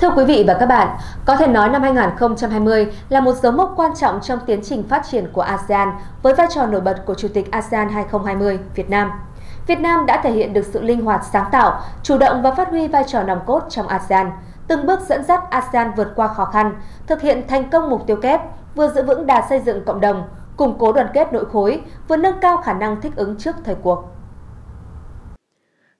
Thưa quý vị và các bạn, có thể nói năm 2020 là một dấu mốc quan trọng trong tiến trình phát triển của ASEAN với vai trò nổi bật của Chủ tịch ASEAN 2020 Việt Nam. Việt Nam đã thể hiện được sự linh hoạt sáng tạo, chủ động và phát huy vai trò nòng cốt trong ASEAN, từng bước dẫn dắt ASEAN vượt qua khó khăn, thực hiện thành công mục tiêu kép, vừa giữ vững đà xây dựng cộng đồng, củng cố đoàn kết nội khối, vừa nâng cao khả năng thích ứng trước thời cuộc.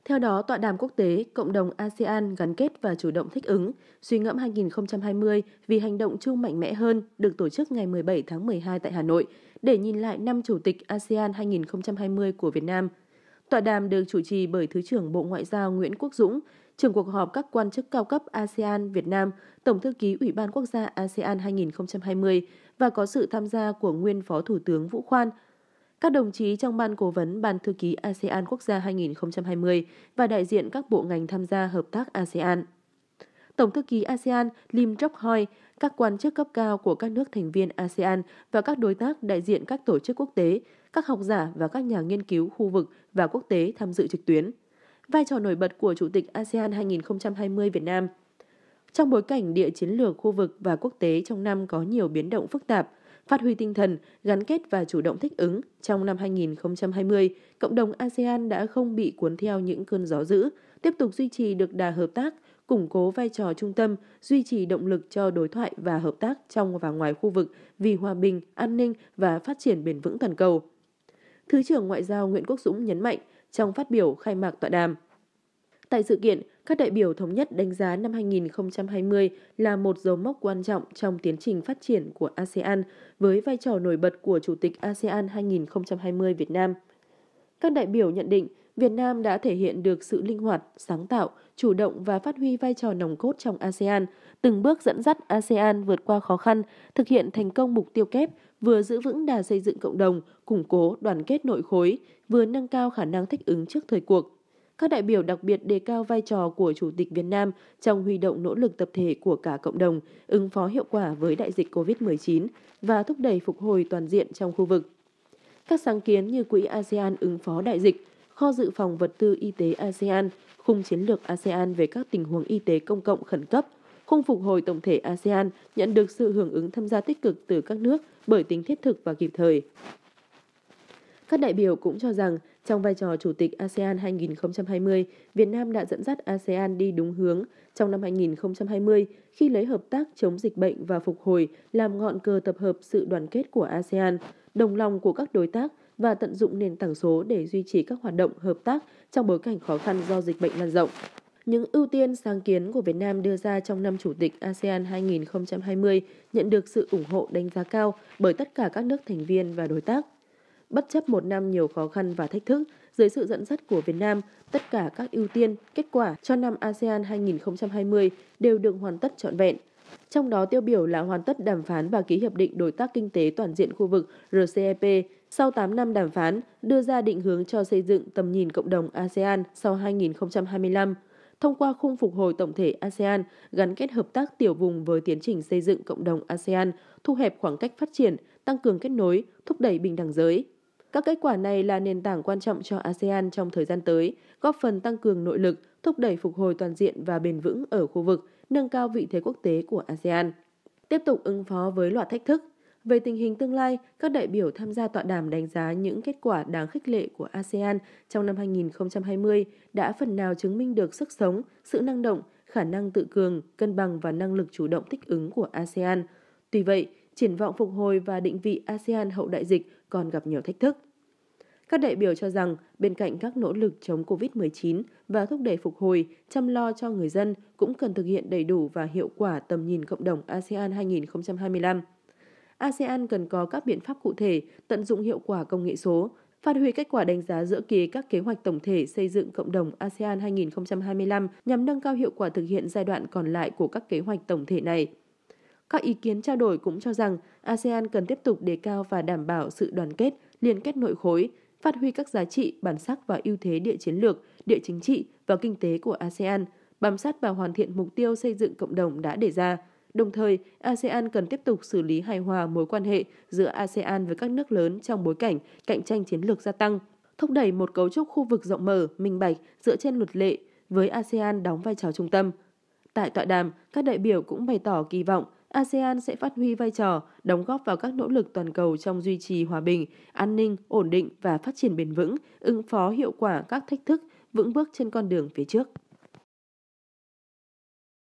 Theo đó, tọa đàm quốc tế Cộng đồng ASEAN gắn kết và chủ động thích ứng, suy ngẫm 2020 vì hành động chung mạnh mẽ hơn được tổ chức ngày 17 tháng 12 tại Hà Nội để nhìn lại năm chủ tịch ASEAN 2020 của Việt Nam. Tọa đàm được chủ trì bởi Thứ trưởng Bộ Ngoại giao Nguyễn Quốc Dũng, trưởng cuộc họp các quan chức cao cấp ASEAN Việt Nam, Tổng thư ký Ủy ban Quốc gia ASEAN 2020 và có sự tham gia của nguyên Phó Thủ tướng Vũ Khoan, các đồng chí trong Ban Cố vấn Ban Thư ký ASEAN Quốc gia 2020 và đại diện các bộ ngành tham gia hợp tác ASEAN. Tổng thư ký ASEAN Lim Chok Hoi, các quan chức cấp cao của các nước thành viên ASEAN và các đối tác đại diện các tổ chức quốc tế, các học giả và các nhà nghiên cứu khu vực và quốc tế tham dự trực tuyến. Vai trò nổi bật của Chủ tịch ASEAN 2020 Việt Nam trong bối cảnh địa chiến lược khu vực và quốc tế trong năm có nhiều biến động phức tạp, phát huy tinh thần, gắn kết và chủ động thích ứng, trong năm 2020, cộng đồng ASEAN đã không bị cuốn theo những cơn gió dữ, tiếp tục duy trì được đà hợp tác, củng cố vai trò trung tâm, duy trì động lực cho đối thoại và hợp tác trong và ngoài khu vực vì hòa bình, an ninh và phát triển bền vững toàn cầu. Thứ trưởng Ngoại giao Nguyễn Quốc Dũng nhấn mạnh trong phát biểu khai mạc tọa đàm – Tại sự kiện, các đại biểu thống nhất đánh giá năm 2020 là một dấu mốc quan trọng trong tiến trình phát triển của ASEAN với vai trò nổi bật của Chủ tịch ASEAN 2020 Việt Nam. Các đại biểu nhận định Việt Nam đã thể hiện được sự linh hoạt, sáng tạo, chủ động và phát huy vai trò nòng cốt trong ASEAN, từng bước dẫn dắt ASEAN vượt qua khó khăn, thực hiện thành công mục tiêu kép, vừa giữ vững đà xây dựng cộng đồng, củng cố đoàn kết nội khối, vừa nâng cao khả năng thích ứng trước thời cuộc các đại biểu đặc biệt đề cao vai trò của Chủ tịch Việt Nam trong huy động nỗ lực tập thể của cả cộng đồng, ứng phó hiệu quả với đại dịch COVID-19 và thúc đẩy phục hồi toàn diện trong khu vực. Các sáng kiến như Quỹ ASEAN ứng phó đại dịch, kho dự phòng vật tư y tế ASEAN, khung chiến lược ASEAN về các tình huống y tế công cộng khẩn cấp, khung phục hồi tổng thể ASEAN nhận được sự hưởng ứng tham gia tích cực từ các nước bởi tính thiết thực và kịp thời. Các đại biểu cũng cho rằng, trong vai trò Chủ tịch ASEAN 2020, Việt Nam đã dẫn dắt ASEAN đi đúng hướng trong năm 2020 khi lấy hợp tác chống dịch bệnh và phục hồi làm ngọn cờ tập hợp sự đoàn kết của ASEAN, đồng lòng của các đối tác và tận dụng nền tảng số để duy trì các hoạt động hợp tác trong bối cảnh khó khăn do dịch bệnh lan rộng. Những ưu tiên sáng kiến của Việt Nam đưa ra trong năm Chủ tịch ASEAN 2020 nhận được sự ủng hộ đánh giá cao bởi tất cả các nước thành viên và đối tác bất chấp một năm nhiều khó khăn và thách thức, dưới sự dẫn dắt của Việt Nam, tất cả các ưu tiên, kết quả cho năm ASEAN 2020 đều được hoàn tất trọn vẹn. Trong đó tiêu biểu là hoàn tất đàm phán và ký hiệp định đối tác kinh tế toàn diện khu vực RCEP sau 8 năm đàm phán, đưa ra định hướng cho xây dựng tầm nhìn cộng đồng ASEAN sau 2025 thông qua khung phục hồi tổng thể ASEAN, gắn kết hợp tác tiểu vùng với tiến trình xây dựng cộng đồng ASEAN, thu hẹp khoảng cách phát triển, tăng cường kết nối, thúc đẩy bình đẳng giới, các kết quả này là nền tảng quan trọng cho ASEAN trong thời gian tới, góp phần tăng cường nội lực, thúc đẩy phục hồi toàn diện và bền vững ở khu vực, nâng cao vị thế quốc tế của ASEAN. Tiếp tục ứng phó với loạt thách thức, về tình hình tương lai, các đại biểu tham gia tọa đàm đánh giá những kết quả đáng khích lệ của ASEAN trong năm 2020 đã phần nào chứng minh được sức sống, sự năng động, khả năng tự cường, cân bằng và năng lực chủ động thích ứng của ASEAN. Tuy vậy, triển vọng phục hồi và định vị ASEAN hậu đại dịch còn gặp nhiều thách thức. Các đại biểu cho rằng, bên cạnh các nỗ lực chống COVID-19 và thúc đẩy phục hồi, chăm lo cho người dân cũng cần thực hiện đầy đủ và hiệu quả tầm nhìn cộng đồng ASEAN 2025. ASEAN cần có các biện pháp cụ thể, tận dụng hiệu quả công nghệ số, phát huy kết quả đánh giá giữa kỳ các kế hoạch tổng thể xây dựng cộng đồng ASEAN 2025 nhằm nâng cao hiệu quả thực hiện giai đoạn còn lại của các kế hoạch tổng thể này – các ý kiến trao đổi cũng cho rằng ASEAN cần tiếp tục đề cao và đảm bảo sự đoàn kết, liên kết nội khối, phát huy các giá trị, bản sắc và ưu thế địa chiến lược, địa chính trị và kinh tế của ASEAN, bám sát và hoàn thiện mục tiêu xây dựng cộng đồng đã đề ra. Đồng thời, ASEAN cần tiếp tục xử lý hài hòa mối quan hệ giữa ASEAN với các nước lớn trong bối cảnh cạnh tranh chiến lược gia tăng, thúc đẩy một cấu trúc khu vực rộng mở, minh bạch dựa trên luật lệ, với ASEAN đóng vai trò trung tâm. Tại tọa đàm, các đại biểu cũng bày tỏ kỳ vọng ASEAN sẽ phát huy vai trò, đóng góp vào các nỗ lực toàn cầu trong duy trì hòa bình, an ninh, ổn định và phát triển bền vững, ứng phó hiệu quả các thách thức, vững bước trên con đường phía trước.